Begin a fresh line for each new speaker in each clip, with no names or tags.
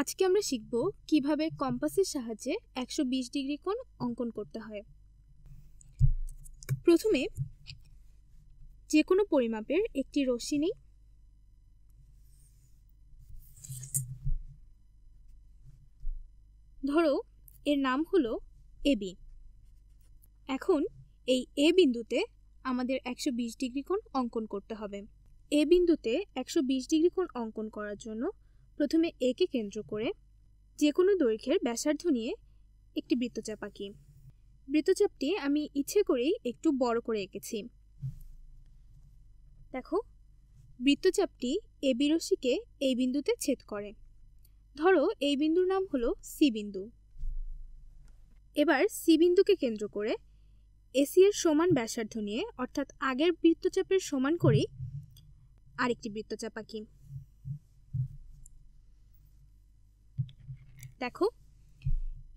আজকে আমরা শিখব কিভাবে কম্পাসের সাহায্যে একশো বিশ ডিগ্রি কোণ অঙ্কন করতে হয় প্রথমে যে কোনো পরিমাপের একটি রশ্মি নেই ধরো এর নাম হলো এবি এখন এই এ বিন্দুতে আমাদের একশো বিশ ডিগ্রি কোণ অঙ্কন করতে হবে এ বিন্দুতে একশো বিশ ডিগ্রি কোণ অঙ্কন করার জন্য প্রথমে একে কেন্দ্র করে যে কোনো দৈর্ঘ্যের ব্যাসার্ধ নিয়ে একটি বৃত্তচাপ আঁকি বৃত্তচাপটি আমি ইচ্ছে করেই একটু বড় করে এঁকেছি দেখো বৃত্তচাপটি এ বিরশিকে এই বিন্দুতে ছেদ করে ধরো এই বিন্দুর নাম হলো সি বিন্দু এবার সি বিন্দুকে কেন্দ্র করে এসি এর সমান ব্যাসার্ধ নিয়ে অর্থাৎ আগের বৃত্তচাপের সমান করেই আরেকটি বৃত্তচাপ আঁকি দেখো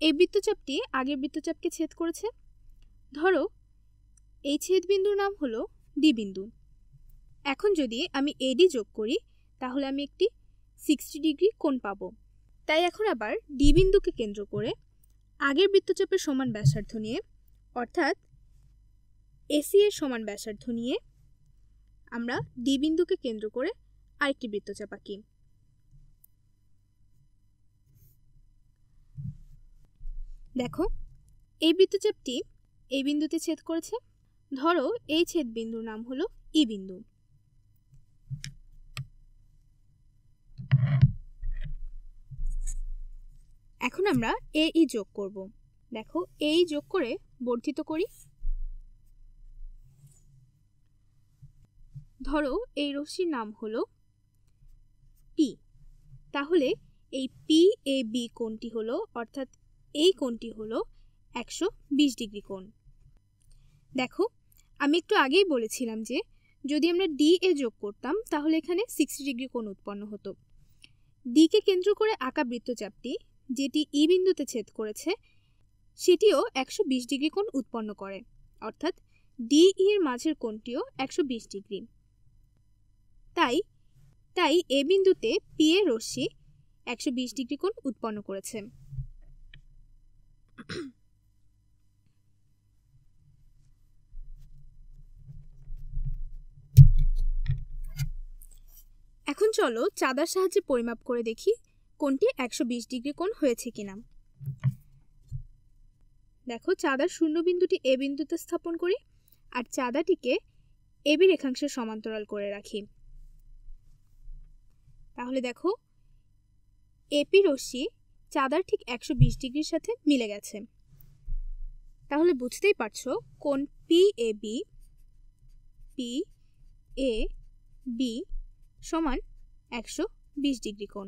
এই বৃত্তচাপটি আগের বৃত্তচাপকে ছেদ করেছে ধরো এই ছেদবিন্দুর নাম হলো ডি বিন্দু এখন যদি আমি এডি যোগ করি তাহলে আমি একটি সিক্সটি ডিগ্রি কোণ পাব তাই এখন আবার ডি বিন্দুকে কেন্দ্র করে আগের বৃত্তচাপের সমান ব্যাসার্ধ নিয়ে অর্থাৎ এসি এর সমান ব্যাসার্ধ নিয়ে আমরা ডি বিন্দুকে কেন্দ্র করে আরেকটি বৃত্তচাপ আঁকি দেখো এই বৃত্তচাপটি এই বিন্দুতে ছেদ করেছে ধরো এই ছেদ বিন্দুর নাম হলো ই বিন্দু এখন আমরা এ ই যোগ করব দেখো এই যোগ করে বর্ধিত করি ধরো এই রশ্মির নাম হলো পি তাহলে এই পি এ বি কোনটি হলো অর্থাৎ এই কোণটি হলো একশো বিশ ডিগ্রি কোণ দেখো আমি একটু আগেই বলেছিলাম যে যদি আমরা ডি এ যোগ করতাম তাহলে এখানে সিক্সটি ডিগ্রি কোণ উৎপন্ন হতো ডিকে কেন্দ্র করে আঁকা বৃত্তচাপটি যেটি ই e বিন্দুতে ছেদ করেছে সেটিও একশো বিশ ডিগ্রি কোণ উৎপন্ন করে অর্থাৎ ডি ই e এর মাঝের কোণটিও একশো বিশ ডিগ্রি তাই তাই এ বিন্দুতে পি এ রশ্মি একশো বিশ ডিগ্রি কোণ উৎপন্ন করেছে এখন চলো চাঁদার সাহায্যে পরিমাপ করে দেখি কোনটি একশো বিশ ডিগ্রি কোণ হয়েছে কিনা দেখো চাঁদার শূন্য বিন্দুটি এ বিন্দুতে স্থাপন করি আর চাঁদাটিকে এবি রেখাংশের সমান্তরাল করে রাখি তাহলে দেখো এপি রশ্মি চাঁদার ঠিক একশো বিশ ডিগ্রির সাথে মিলে গেছে তাহলে বুঝতেই পারছো কোন P A B P A B সমান একশো ডিগ্রি কোণ